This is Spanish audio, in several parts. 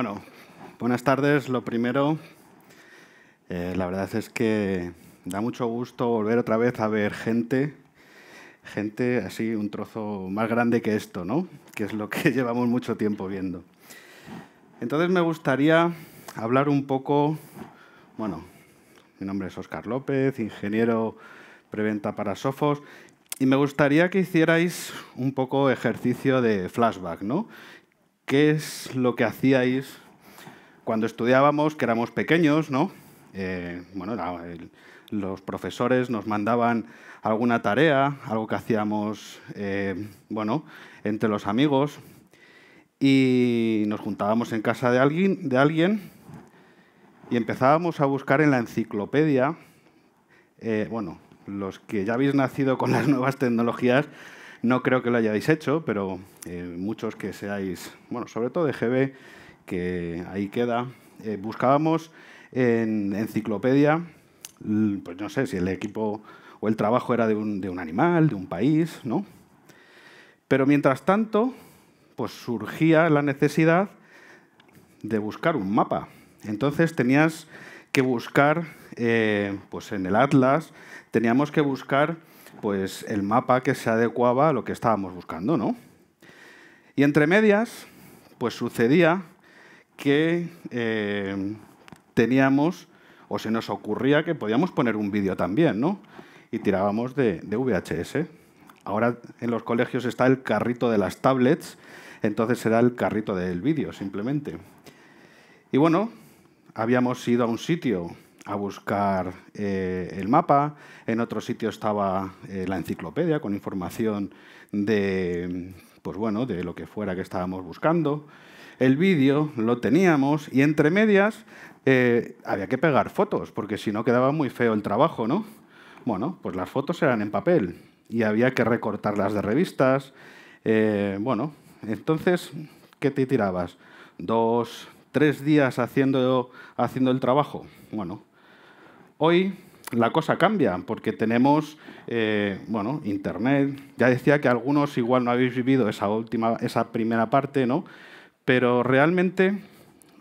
Bueno, buenas tardes. Lo primero, eh, la verdad es que da mucho gusto volver otra vez a ver gente, gente así, un trozo más grande que esto, ¿no? Que es lo que llevamos mucho tiempo viendo. Entonces me gustaría hablar un poco, bueno, mi nombre es Óscar López, ingeniero preventa para Sofos, y me gustaría que hicierais un poco ejercicio de flashback, ¿no? qué es lo que hacíais cuando estudiábamos, que éramos pequeños, ¿no? Eh, bueno, los profesores nos mandaban alguna tarea, algo que hacíamos, eh, bueno, entre los amigos, y nos juntábamos en casa de alguien, y empezábamos a buscar en la enciclopedia, eh, bueno, los que ya habéis nacido con las nuevas tecnologías, no creo que lo hayáis hecho, pero eh, muchos que seáis, bueno, sobre todo de GB, que ahí queda, eh, buscábamos en enciclopedia, pues no sé si el equipo o el trabajo era de un, animal, de un país, ¿no? Pero mientras tanto, pues surgía la necesidad de buscar un mapa. Entonces tenías que buscar, eh, pues en el Atlas, teníamos que buscar pues el mapa que se adecuaba a lo que estábamos buscando, ¿no? Y entre medias, pues sucedía que eh, teníamos, o se nos ocurría que podíamos poner un vídeo también, ¿no? Y tirábamos de, de VHS. Ahora en los colegios está el carrito de las tablets, entonces será el carrito del vídeo, simplemente. Y bueno, habíamos ido a un sitio a buscar eh, el mapa, en otro sitio estaba eh, la enciclopedia con información de, pues bueno, de lo que fuera que estábamos buscando. El vídeo lo teníamos y entre medias eh, había que pegar fotos, porque si no quedaba muy feo el trabajo, ¿no? Bueno, pues las fotos eran en papel y había que recortarlas de revistas. bueno, entonces, ¿qué te tirabas? Dos, tres días haciendo, haciendo el trabajo? Bueno, Hoy la cosa cambia porque tenemos eh, bueno, Internet. Ya decía que algunos igual no habéis vivido esa, última, esa primera parte, pero realmente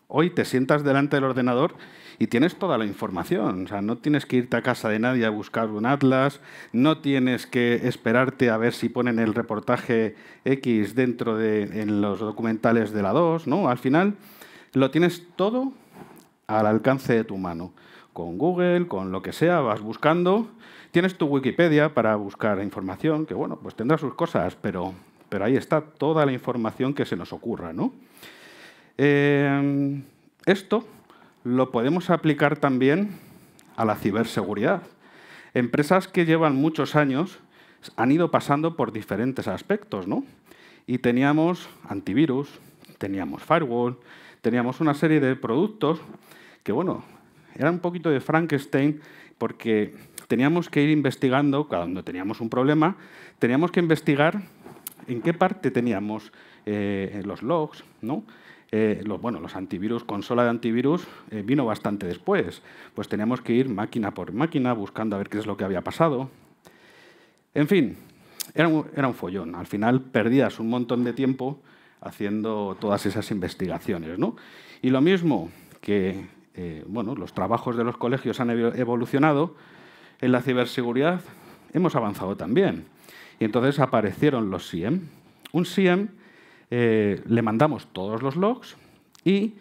hoy te sientas delante del ordenador y tienes toda la información. sea, no tienes que irte a casa de nadie a buscar un atlas, no tienes que esperarte a ver si ponen el reportaje X dentro de en los documentales de la 2, ¿no? Al final lo tienes todo al alcance de tu mano con Google, con lo que sea, vas buscando. Tienes tu Wikipedia para buscar información, que bueno, pues tendrá sus cosas, pero, pero ahí está toda la información que se nos ocurra. ¿no? Eh, esto lo podemos aplicar también a la ciberseguridad. Empresas que llevan muchos años han ido pasando por diferentes aspectos, ¿no? Y teníamos antivirus, teníamos firewall, teníamos una serie de productos que, bueno, era un poquito de Frankenstein porque teníamos que ir investigando, cuando teníamos un problema, teníamos que investigar en qué parte teníamos eh, los logs, ¿no? Eh, los, bueno, los antivirus, consola de antivirus, eh, vino bastante después. Pues teníamos que ir máquina por máquina buscando a ver qué es lo que había pasado. En fin, era un, era un follón. Al final perdías un montón de tiempo haciendo todas esas investigaciones. ¿no? Y lo mismo que eh, bueno, los trabajos de los colegios han evolucionado, en la ciberseguridad hemos avanzado también. Y entonces aparecieron los SIEM. Un SIEM eh, le mandamos todos los logs y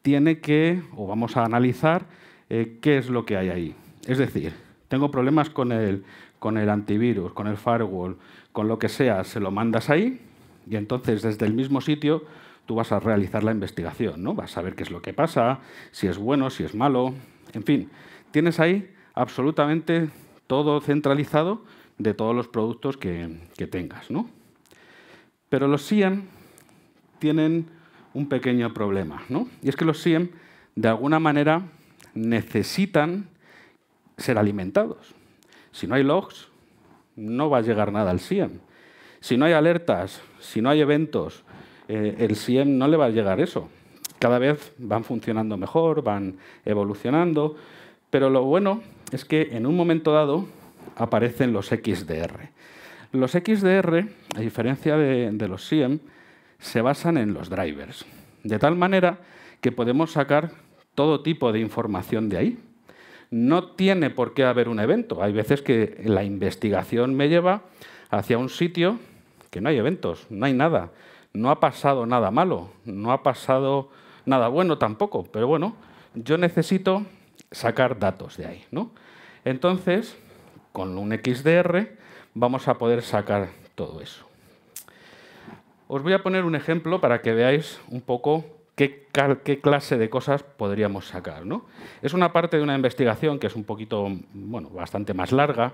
tiene que, o vamos a analizar, eh, qué es lo que hay ahí. Es decir, tengo problemas con el, con el antivirus, con el firewall, con lo que sea, se lo mandas ahí y entonces desde el mismo sitio tú vas a realizar la investigación, ¿no? Vas a ver qué es lo que pasa, si es bueno, si es malo, en fin, tienes ahí absolutamente todo centralizado de todos los productos que, tengas, ¿no? Pero los SIEM tienen un pequeño problema, ¿no? Y es que los SIEM, de alguna manera, necesitan ser alimentados. Si no hay logs, no va a llegar nada al SIEM. Si no hay alertas, si no hay eventos, eh, el SIEM no le va a llegar eso. Cada vez van funcionando mejor, van evolucionando, pero lo bueno es que en un momento dado aparecen los XDR. Los XDR, a diferencia de, de los SIEM, se basan en los drivers, de tal manera que podemos sacar todo tipo de información de ahí. No tiene por qué haber un evento. Hay veces que la investigación me lleva hacia un sitio que no hay eventos, no hay nada. No ha pasado nada malo, no ha pasado nada bueno tampoco, pero bueno, yo necesito sacar datos de ahí. ¿no? Entonces, con un XDR vamos a poder sacar todo eso. Os voy a poner un ejemplo para que veáis un poco qué, clase de cosas podríamos sacar. ¿no? Es una parte de una investigación que es un poquito, bueno, bastante más larga,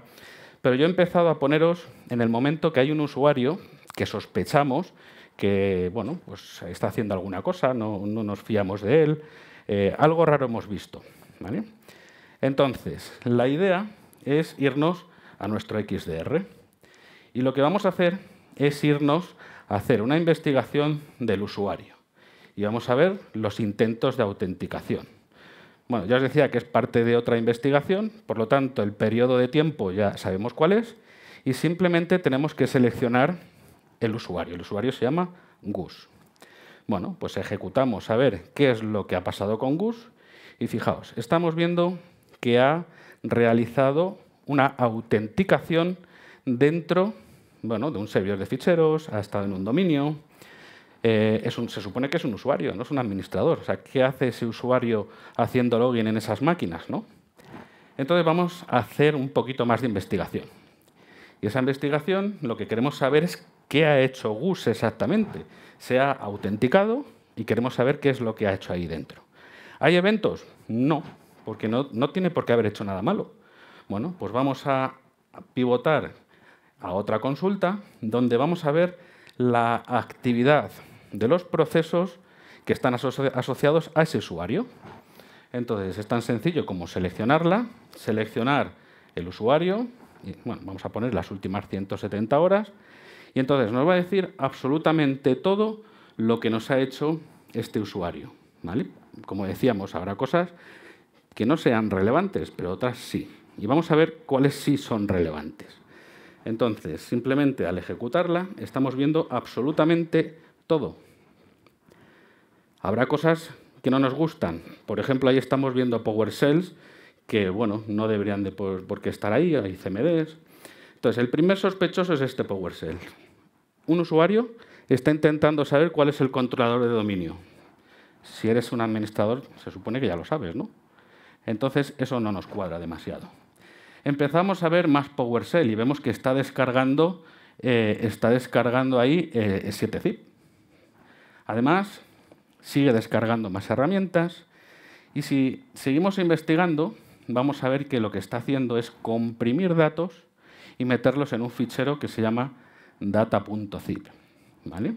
pero yo he empezado a poneros en el momento que hay un usuario que sospechamos que bueno, pues está haciendo alguna cosa, no, nos fiamos de él, eh, algo raro hemos visto. ¿vale? Entonces, la idea es irnos a nuestro XDR y lo que vamos a hacer es irnos a hacer una investigación del usuario y vamos a ver los intentos de autenticación. Bueno, ya os decía que es parte de otra investigación, por lo tanto el periodo de tiempo ya sabemos cuál es y simplemente tenemos que seleccionar el usuario. El usuario se llama Gus. Bueno, pues ejecutamos a ver qué es lo que ha pasado con Gus y fijaos, estamos viendo que ha realizado una autenticación dentro bueno, de un servidor de ficheros, ha estado en un dominio, eh, se supone que es un usuario, no es un administrador. O sea, ¿qué hace ese usuario haciendo login en esas máquinas? Entonces vamos a hacer un poquito más de investigación. Y esa investigación lo que queremos saber es qué ha hecho GUS exactamente. Se ha autenticado y queremos saber qué es lo que ha hecho ahí dentro. ¿Hay eventos? No, porque no, tiene por qué haber hecho nada malo. Bueno, pues vamos a pivotar a otra consulta donde vamos a ver la actividad de los procesos que están asociados a ese usuario. Entonces, es tan sencillo como seleccionarla, seleccionar el usuario, y, bueno, vamos a poner las últimas 170 horas, y entonces nos va a decir absolutamente todo lo que nos ha hecho este usuario. Como decíamos, habrá cosas que no sean relevantes, pero otras sí. Y vamos a ver cuáles sí son relevantes. Entonces, simplemente al ejecutarla, estamos viendo absolutamente todo. Habrá cosas que no nos gustan. Por ejemplo, ahí estamos viendo Power que bueno, no deberían de por, estar ahí, hay CMDs. Entonces, el primer sospechoso es este PowerShell un usuario está intentando saber cuál es el controlador de dominio. Si eres un administrador, se supone que ya lo sabes, ¿no? Entonces, eso no nos cuadra demasiado. Empezamos a ver más PowerShell y vemos que está descargando, eh, está descargando ahí 7zip. Eh, Además, sigue descargando más herramientas y si seguimos investigando, vamos a ver que lo que está haciendo es comprimir datos y meterlos en un fichero que se llama data.zip. ¿Vale?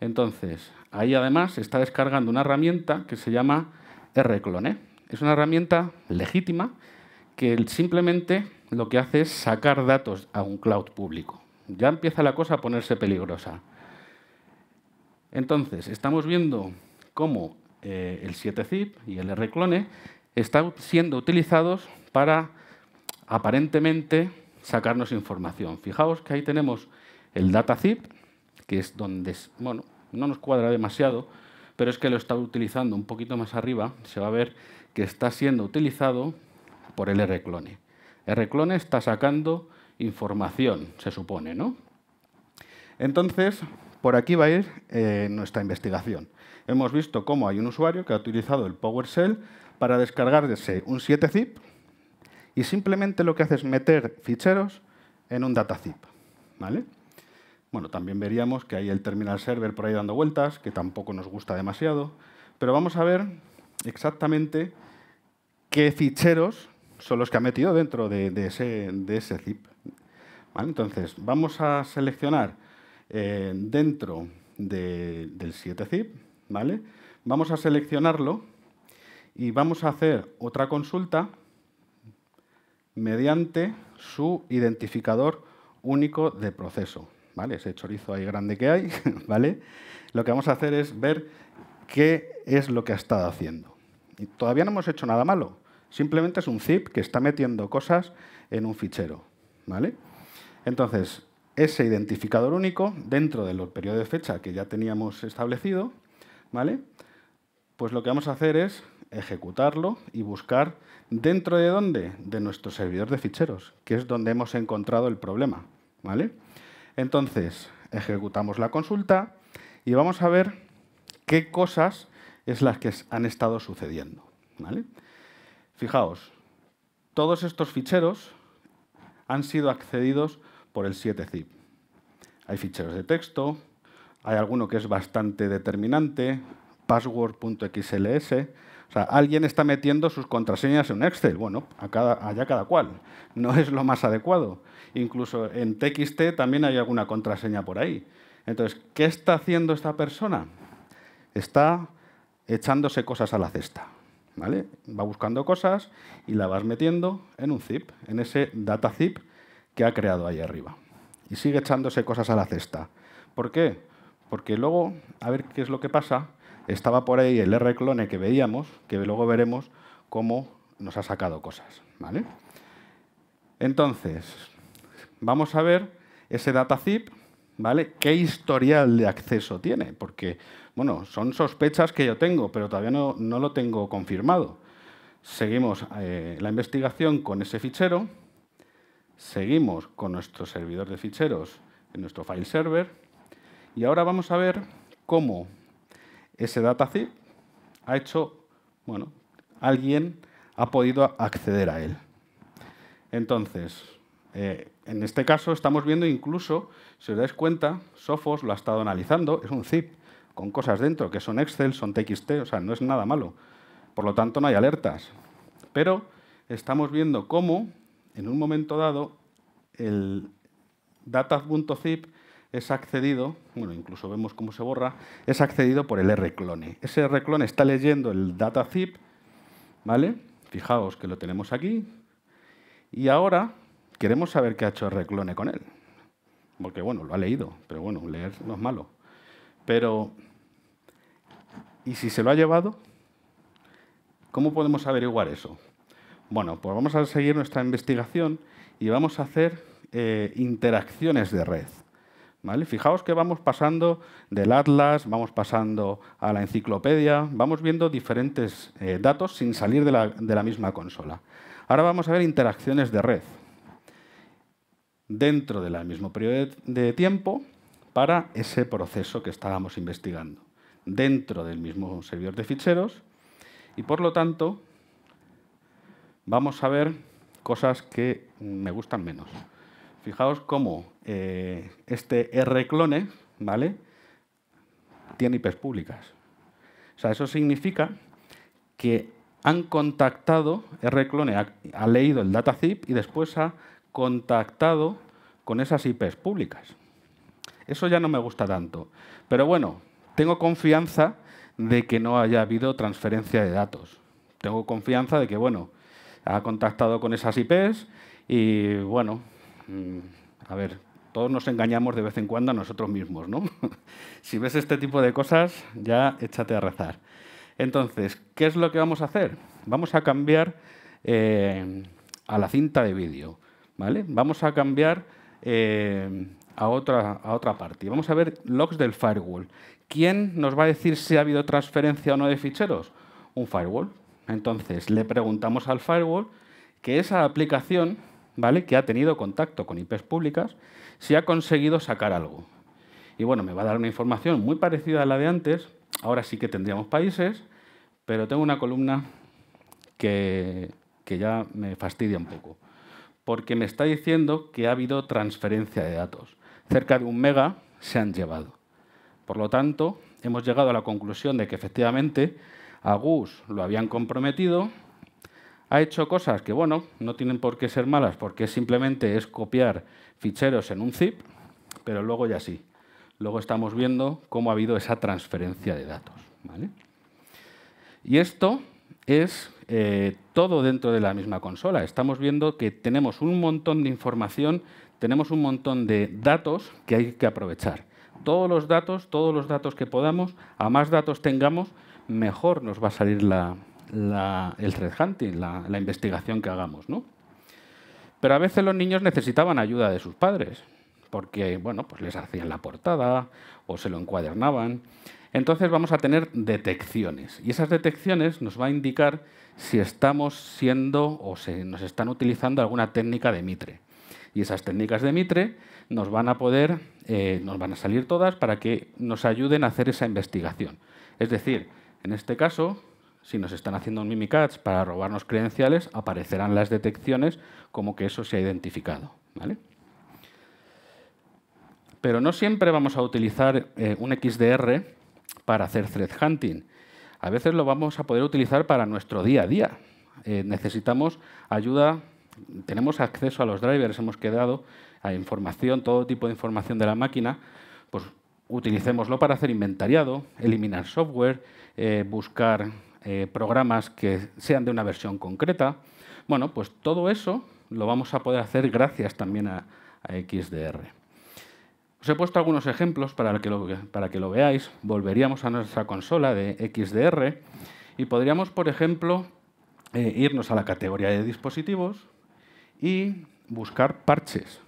Entonces, ahí además se está descargando una herramienta que se llama Rclone. Es una herramienta legítima que simplemente lo que hace es sacar datos a un cloud público. Ya empieza la cosa a ponerse peligrosa. Entonces, estamos viendo cómo eh, el 7-zip y el Rclone están siendo utilizados para aparentemente sacarnos información. Fijaos que ahí tenemos el zip, que es donde, bueno, no nos cuadra demasiado, pero es que lo está utilizando un poquito más arriba, se va a ver que está siendo utilizado por el Rclone. Rclone está sacando información, se supone, ¿no? Entonces, por aquí va a ir eh, nuestra investigación. Hemos visto cómo hay un usuario que ha utilizado el PowerShell para descargarse un 7-zip y simplemente lo que hace es meter ficheros en un data zip. ¿vale? Bueno, también veríamos que hay el terminal server por ahí dando vueltas, que tampoco nos gusta demasiado, pero vamos a ver exactamente qué ficheros son los que ha metido dentro de, ese, zip. Entonces, vamos a seleccionar eh, dentro del 7zip, ¿vale? vamos a seleccionarlo y vamos a hacer otra consulta mediante su identificador único de proceso. ¿vale? Ese chorizo ahí grande que hay, ¿vale? Lo que vamos a hacer es ver qué es lo que ha estado haciendo. Y todavía no hemos hecho nada malo, simplemente es un zip que está metiendo cosas en un fichero, ¿vale? Entonces, ese identificador único, dentro del periodo de fecha que ya teníamos establecido, ¿vale? Pues lo que vamos a hacer es ejecutarlo y buscar dentro de dónde? De nuestro servidor de ficheros, que es donde hemos encontrado el problema, ¿vale? Entonces, ejecutamos la consulta y vamos a ver qué cosas es las que han estado sucediendo. Fijaos, todos estos ficheros han sido accedidos por el 7zip. Hay ficheros de texto, hay alguno que es bastante determinante, password.xls, o sea, alguien está metiendo sus contraseñas en un Excel. Bueno, allá cada cual. No es lo más adecuado. Incluso en TXT también hay alguna contraseña por ahí. Entonces, ¿qué está haciendo esta persona? Está echándose cosas a la cesta. ¿vale? Va buscando cosas y la vas metiendo en un zip, en ese data zip que ha creado ahí arriba. Y sigue echándose cosas a la cesta. ¿Por qué? Porque luego, a ver qué es lo que pasa, estaba por ahí el R-clone que veíamos, que luego veremos cómo nos ha sacado cosas. ¿vale? Entonces, vamos a ver ese data zip, ¿vale? ¿Qué historial de acceso tiene? Porque, bueno, son sospechas que yo tengo, pero todavía no, no lo tengo confirmado. Seguimos eh, la investigación con ese fichero, seguimos con nuestro servidor de ficheros en nuestro file server, y ahora vamos a ver cómo ese data zip ha hecho, bueno, alguien ha podido acceder a él. Entonces, eh, en este caso estamos viendo incluso, si os dais cuenta, Sophos lo ha estado analizando, es un zip con cosas dentro, que son Excel, son TXT, o sea, no es nada malo. Por lo tanto, no hay alertas. Pero estamos viendo cómo, en un momento dado, el data.zip es accedido, bueno, incluso vemos cómo se borra, es accedido por el clone. Ese rclone está leyendo el data zip, ¿vale? Fijaos que lo tenemos aquí. Y ahora queremos saber qué ha hecho rclone con él. Porque, bueno, lo ha leído, pero bueno, leer no es malo. Pero, ¿y si se lo ha llevado? ¿Cómo podemos averiguar eso? Bueno, pues vamos a seguir nuestra investigación y vamos a hacer eh, interacciones de red. Fijaos que vamos pasando del atlas, vamos pasando a la enciclopedia, vamos viendo diferentes eh, datos sin salir de la, de la misma consola. Ahora vamos a ver interacciones de red dentro del mismo periodo de tiempo para ese proceso que estábamos investigando, dentro del mismo servidor de ficheros, y por lo tanto vamos a ver cosas que me gustan menos. Fijaos cómo eh, este R-clone, ¿vale? Tiene IPs públicas. O sea, eso significa que han contactado, R-clone ha, leído el data y después ha contactado con esas IPs públicas. Eso ya no me gusta tanto. Pero bueno, tengo confianza de que no haya habido transferencia de datos. Tengo confianza de que, bueno, ha contactado con esas IPs y, bueno, Mm, a ver, todos nos engañamos de vez en cuando a nosotros mismos, ¿no? si ves este tipo de cosas, ya échate a rezar. Entonces, ¿qué es lo que vamos a hacer? Vamos a cambiar eh, a la cinta de vídeo, ¿vale? Vamos a cambiar eh, a, otra, a otra parte. Vamos a ver logs del firewall. ¿Quién nos va a decir si ha habido transferencia o no de ficheros? Un firewall. Entonces, le preguntamos al firewall que esa aplicación ¿vale? que ha tenido contacto con IPs e públicas, si ha conseguido sacar algo. Y bueno, me va a dar una información muy parecida a la de antes, ahora sí que tendríamos países, pero tengo una columna que, que ya me fastidia un poco, porque me está diciendo que ha habido transferencia de datos. Cerca de un mega se han llevado. Por lo tanto, hemos llegado a la conclusión de que efectivamente a GUS lo habían comprometido ha hecho cosas que, bueno, no tienen por qué ser malas, porque simplemente es copiar ficheros en un zip, pero luego ya sí. Luego estamos viendo cómo ha habido esa transferencia de datos. ¿vale? Y esto es eh, todo dentro de la misma consola. Estamos viendo que tenemos un montón de información, tenemos un montón de datos que hay que aprovechar. Todos los datos, todos los datos que podamos, a más datos tengamos, mejor nos va a salir la, el thread hunting, la, investigación que hagamos. ¿no? Pero a veces los niños necesitaban ayuda de sus padres, porque bueno, pues les hacían la portada o se lo encuadernaban. Entonces vamos a tener detecciones y esas detecciones nos va a indicar si estamos siendo o se nos están utilizando alguna técnica de Mitre. Y esas técnicas de Mitre nos van a poder, eh, nos van a salir todas para que nos ayuden a hacer esa investigación. Es decir, en este caso, si nos están haciendo un Mimikatz para robarnos credenciales, aparecerán las detecciones como que eso se ha identificado. ¿vale? Pero no siempre vamos a utilizar eh, un XDR para hacer Threat hunting. A veces lo vamos a poder utilizar para nuestro día a día. Eh, necesitamos ayuda, tenemos acceso a los drivers, hemos quedado a información, todo tipo de información de la máquina, pues utilicémoslo para hacer inventariado, eliminar software, eh, buscar eh, programas que sean de una versión concreta. Bueno, pues todo eso lo vamos a poder hacer gracias también a, XDR. Os he puesto algunos ejemplos para que, lo, veáis. Volveríamos a nuestra consola de XDR y podríamos, por ejemplo, eh, irnos a la categoría de dispositivos y buscar parches,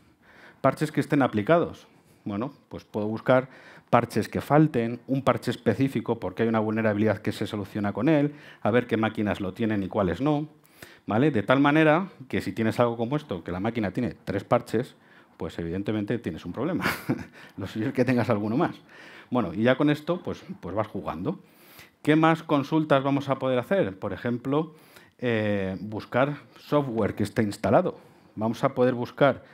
parches que estén aplicados. Bueno, pues puedo buscar parches que falten, un parche específico porque hay una vulnerabilidad que se soluciona con él, a ver qué máquinas lo tienen y cuáles no. ¿vale? De tal manera que si tienes algo como esto, que la máquina tiene tres parches, pues evidentemente tienes un problema. lo suyo es que tengas alguno más. Bueno, y ya con esto pues, pues vas jugando. ¿Qué más consultas vamos a poder hacer? Por ejemplo, eh, buscar software que esté instalado. Vamos a poder buscar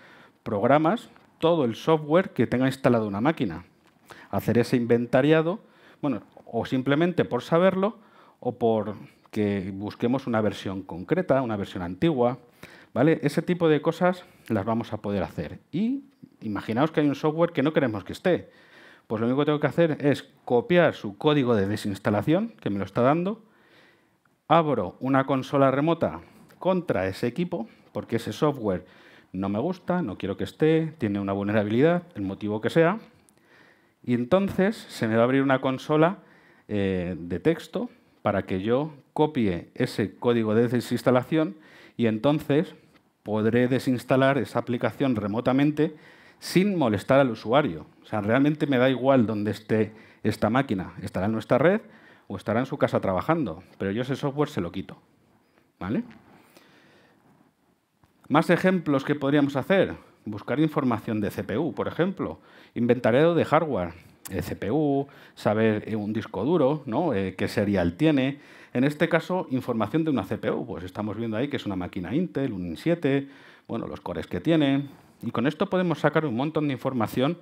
programas, todo el software que tenga instalado una máquina hacer ese inventariado, bueno, o simplemente por saberlo o por que busquemos una versión concreta, una versión antigua, ¿vale? Ese tipo de cosas las vamos a poder hacer. Y imaginaos que hay un software que no queremos que esté. Pues lo único que tengo que hacer es copiar su código de desinstalación, que me lo está dando, abro una consola remota contra ese equipo, porque ese software no me gusta, no quiero que esté, tiene una vulnerabilidad, el motivo que sea, y entonces se me va a abrir una consola eh, de texto para que yo copie ese código de desinstalación y entonces podré desinstalar esa aplicación remotamente sin molestar al usuario. O sea, realmente me da igual dónde esté esta máquina. Estará en nuestra red o estará en su casa trabajando, pero yo ese software se lo quito. ¿Vale? Más ejemplos que podríamos hacer buscar información de CPU, por ejemplo, inventario de hardware, eh, CPU, saber eh, un disco duro, ¿no? Eh, qué serial tiene. En este caso, información de una CPU, pues estamos viendo ahí que es una máquina Intel, un i7, bueno, los cores que tiene. Y con esto podemos sacar un montón de información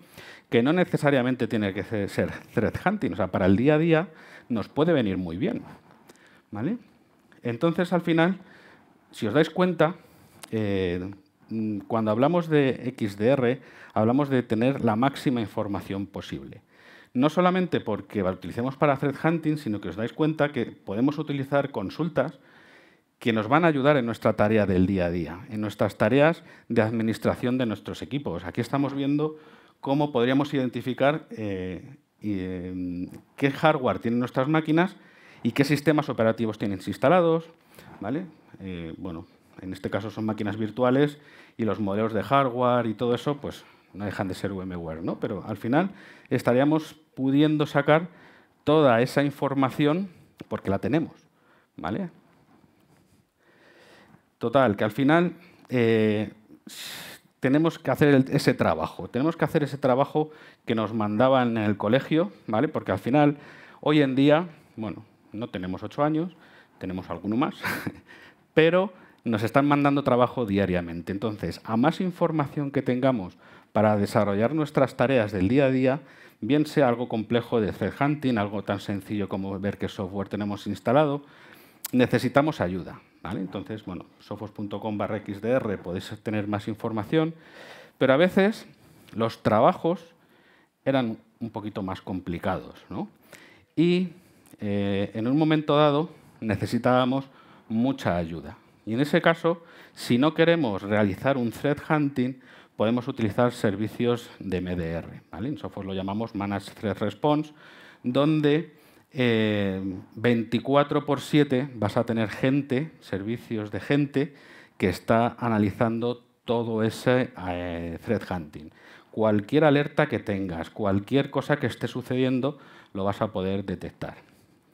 que no necesariamente tiene que ser threat hunting, o sea, para el día a día nos puede venir muy bien. ¿Vale? Entonces, al final, si os dais cuenta, Mm, cuando hablamos de XDR, hablamos de tener la máxima información posible. No solamente porque la utilicemos para thread hunting, sino que os dais cuenta que podemos utilizar consultas que nos van a ayudar en nuestra tarea del día a día, en nuestras tareas de administración de nuestros equipos. Aquí estamos viendo cómo podríamos identificar eh, eh, qué hardware tienen nuestras máquinas y qué sistemas operativos tienen instalados. ¿vale? Eh, bueno, en este caso son máquinas virtuales y los modelos de hardware y todo eso, pues no dejan de ser VMware, ¿no? Pero al final estaríamos pudiendo sacar toda esa información porque la tenemos, ¿vale? Total, que al final eh, tenemos que hacer ese trabajo, tenemos que hacer ese trabajo que nos mandaban en el colegio, ¿vale? Porque al final, hoy en día, bueno, no tenemos ocho años, tenemos alguno más, pero nos están mandando trabajo diariamente. Entonces, a más información que tengamos para desarrollar nuestras tareas del día a día, bien sea algo complejo de thread hunting, algo tan sencillo como ver qué software tenemos instalado, necesitamos ayuda. ¿vale? Entonces, bueno, sofos.com barra XDR podéis tener más información, pero a veces los trabajos eran un poquito más complicados. ¿no? Y eh, en un momento dado necesitábamos mucha ayuda. Y en ese caso, si no queremos realizar un threat hunting, podemos utilizar servicios de MDR. En software lo llamamos Managed Threat Response, donde 24 eh, por 7 vas a tener gente, servicios de gente, que está analizando todo ese eh, threat hunting. Cualquier alerta que tengas, cualquier cosa que esté sucediendo, lo vas a poder detectar.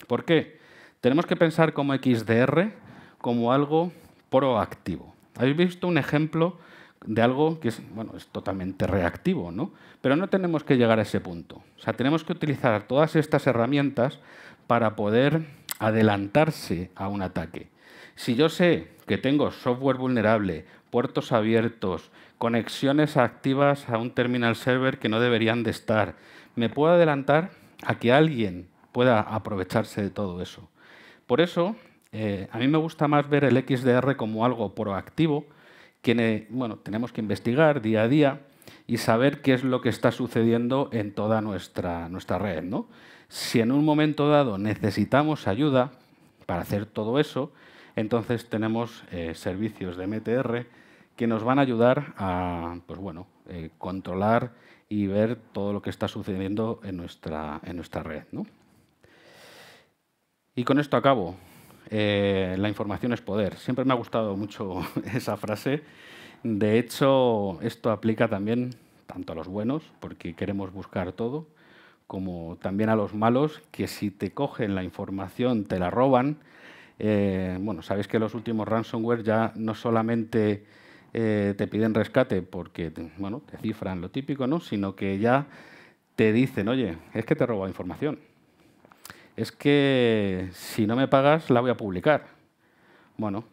¿Por qué? Tenemos que pensar como XDR como algo proactivo. Habéis visto un ejemplo de algo que es, bueno, es totalmente reactivo, ¿no? Pero no tenemos que llegar a ese punto. O sea, tenemos que utilizar todas estas herramientas para poder adelantarse a un ataque. Si yo sé que tengo software vulnerable, puertos abiertos, conexiones activas a un terminal server que no deberían de estar, me puedo adelantar a que alguien pueda aprovecharse de todo eso. Por eso, eh, a mí me gusta más ver el XDR como algo proactivo, que bueno, tenemos que investigar día a día y saber qué es lo que está sucediendo en toda nuestra, nuestra red. Si en un momento dado necesitamos ayuda para hacer todo eso, entonces tenemos eh, servicios de MTR que nos van a ayudar a pues bueno, eh, controlar y ver todo lo que está sucediendo en nuestra, en nuestra red. Y con esto acabo. Eh, la información es poder. Siempre me ha gustado mucho esa frase. De hecho, esto aplica también tanto a los buenos, porque queremos buscar todo, como también a los malos, que si te cogen la información, te la roban. Eh, bueno, sabéis que los últimos ransomware ya no solamente eh, te piden rescate porque te cifran lo típico, ¿no? sino que ya te dicen, oye, es que te roba información es que si no me pagas la voy a publicar. Bueno,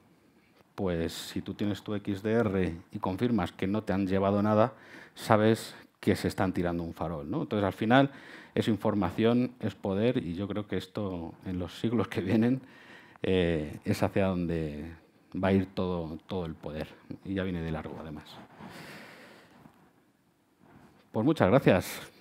pues si tú tienes tu XDR y confirmas que no te han llevado nada, sabes que se están tirando un farol. ¿no? Entonces, al final, es información, es poder, y yo creo que esto, en los siglos que vienen, eh, es hacia donde va a ir todo, todo el poder. Y ya viene de largo, además. Pues muchas gracias.